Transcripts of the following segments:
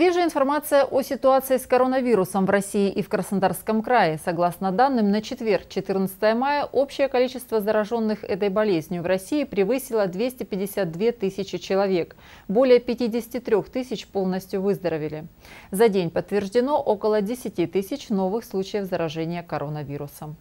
Свежая информация о ситуации с коронавирусом в России и в Краснодарском крае. Согласно данным, на четверг, 14 мая, общее количество зараженных этой болезнью в России превысило 252 тысячи человек. Более 53 тысяч полностью выздоровели. За день подтверждено около 10 тысяч новых случаев заражения коронавирусом.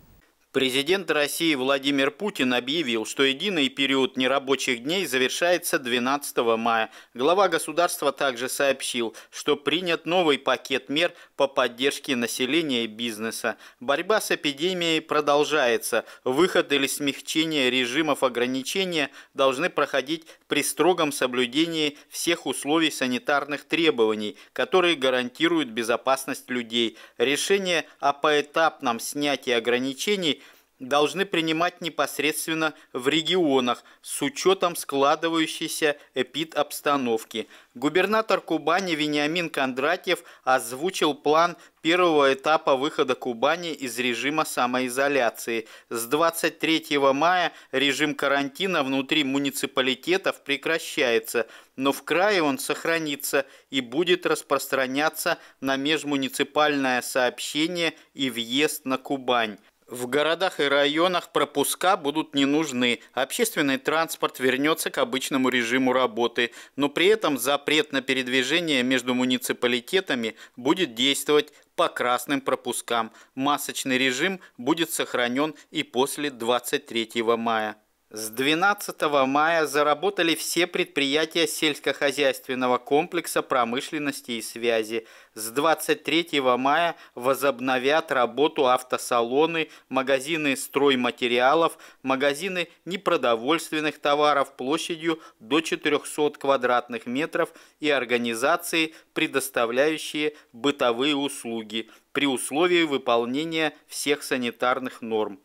Президент России Владимир Путин объявил, что единый период нерабочих дней завершается 12 мая. Глава государства также сообщил, что принят новый пакет мер по поддержке населения и бизнеса. Борьба с эпидемией продолжается. Выход или смягчение режимов ограничения должны проходить при строгом соблюдении всех условий санитарных требований, которые гарантируют безопасность людей. Решение о поэтапном снятии ограничений должны принимать непосредственно в регионах с учетом складывающейся эпид-обстановки. Губернатор Кубани Вениамин Кондратьев озвучил план первого этапа выхода Кубани из режима самоизоляции. С 23 мая режим карантина внутри муниципалитетов прекращается, но в крае он сохранится и будет распространяться на межмуниципальное сообщение и въезд на Кубань. В городах и районах пропуска будут не нужны. Общественный транспорт вернется к обычному режиму работы, но при этом запрет на передвижение между муниципалитетами будет действовать по красным пропускам. Масочный режим будет сохранен и после 23 мая. С 12 мая заработали все предприятия сельскохозяйственного комплекса промышленности и связи. С 23 мая возобновят работу автосалоны, магазины стройматериалов, магазины непродовольственных товаров площадью до 400 квадратных метров и организации, предоставляющие бытовые услуги при условии выполнения всех санитарных норм.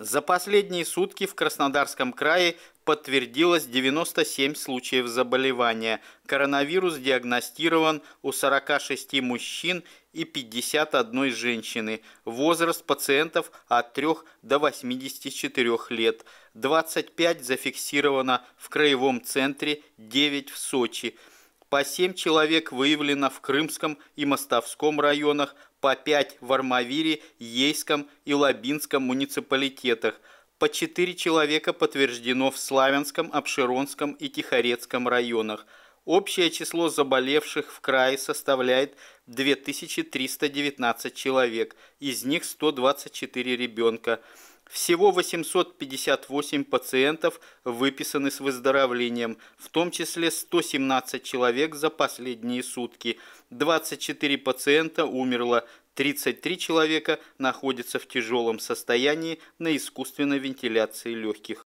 За последние сутки в Краснодарском крае подтвердилось 97 случаев заболевания. Коронавирус диагностирован у 46 мужчин и 51 женщины. Возраст пациентов от 3 до 84 лет. 25 зафиксировано в краевом центре, 9 в Сочи. По 7 человек выявлено в Крымском и Мостовском районах, по 5 в Армавире, Ейском и Лабинском муниципалитетах, по 4 человека подтверждено в Славянском, Обширонском и Тихорецком районах. Общее число заболевших в крае составляет 2319 человек, из них 124 ребенка. Всего 858 пациентов выписаны с выздоровлением, в том числе 117 человек за последние сутки. 24 пациента умерло, 33 человека находятся в тяжелом состоянии на искусственной вентиляции легких.